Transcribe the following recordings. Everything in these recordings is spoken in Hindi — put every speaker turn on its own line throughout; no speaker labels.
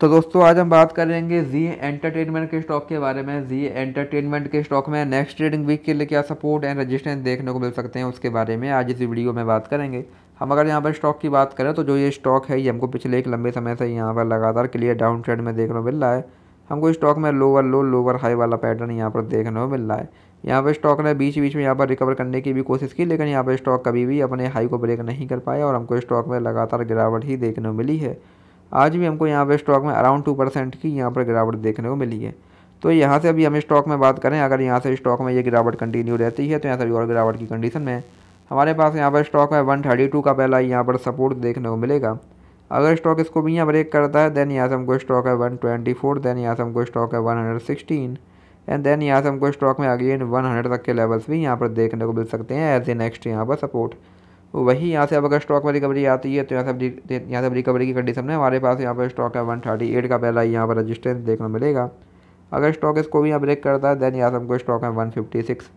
तो दोस्तों आज हम बात करेंगे जी एंटरटेनमेंट के स्टॉक के बारे में जी एंटरटेनमेंट के स्टॉक में नेक्स्ट ट्रेडिंग वीक के लिए क्या सपोर्ट एंड रजिस्ट्रेंस देखने को मिल सकते हैं उसके बारे में आज इस वीडियो में बात करेंगे हम अगर यहाँ पर स्टॉक की बात करें तो जो ये स्टॉक है ये हमको पिछले एक लंबे समय से यहाँ पर लगातार क्लियर डाउन ट्रेंड में देखने को मिल रहा है हमको स्टॉक में लोअर लो लोअर हाई वाला पैटर्न यहाँ पर देखने को मिल रहा है यहाँ पर स्टॉक ने बीच बीच में यहाँ पर रिकवर करने की भी कोशिश की लेकिन यहाँ पर स्टॉक कभी भी अपने हाई को ब्रेक नहीं कर पाया और हमको स्टॉक में लगातार गिरावट ही देखने को मिली है आज भी हमको यहाँ पर स्टॉक में अराउंड टू परसेंट की यहाँ पर गिरावट देखने को मिली है तो यहाँ से अभी हम स्टॉक में बात करें अगर यहाँ से स्टॉक में ये गिरावट कंटिन्यू रहती है तो यहाँ से और गिरावट की कंडीशन में हमारे पास यहाँ पर स्टॉक में वन थर्टी टू का पहला यहाँ पर सपोर्ट देखने को मिलेगा अगर स्टॉक इसको भी यहाँ ब्रेक करता है देन यहाँ से हमको स्टॉक है वन ट्वेंटी फोर देन यहाँ से हमको स्टॉक है one hundred sixteen and then यहाँ से हमको स्टॉक में अगेन वन हंड्रेड तक के लेवल्स भी यहाँ पर देखने को मिल सकते हैं एज ए नेक्स्ट यहाँ पर सपोर्ट वही यहाँ से अब अगर स्टॉक में रिकवरी आती है तो यहाँ से यहाँ से रिकवरी की कंडीशन में हमारे पास यहाँ पर स्टॉक है वन थर्टी एट का पहला यहाँ पर रजिस्टेंस देखने मिलेगा अगर स्टॉक इसको भी यहाँ ब्रेक करता है देन यहाँ से हमको स्टॉक है वन फिफ्टी सिक्स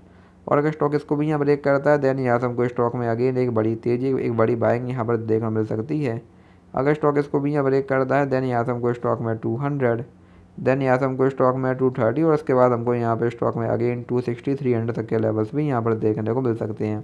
और अगर स्टॉक इसको भी यहाँ ब्रेक करता है देन यहाँ से हमको स्टॉक में अगेन एक बड़ी तेज़ी एक बड़ी बाइंग यहाँ पर देखने मिल सकती है अगर स्टॉक इसको भी यहाँ ब्रेक करता है देन यहाँ से हमको स्टॉक में टू हंड्रेड देन यहाँ से हमको स्टॉक में टू थर्टी और उसके बाद हमको यहाँ पर स्टॉक में again two sixty three hundred तक के लेवल्स भी यहाँ पर देखने को मिल सकते हैं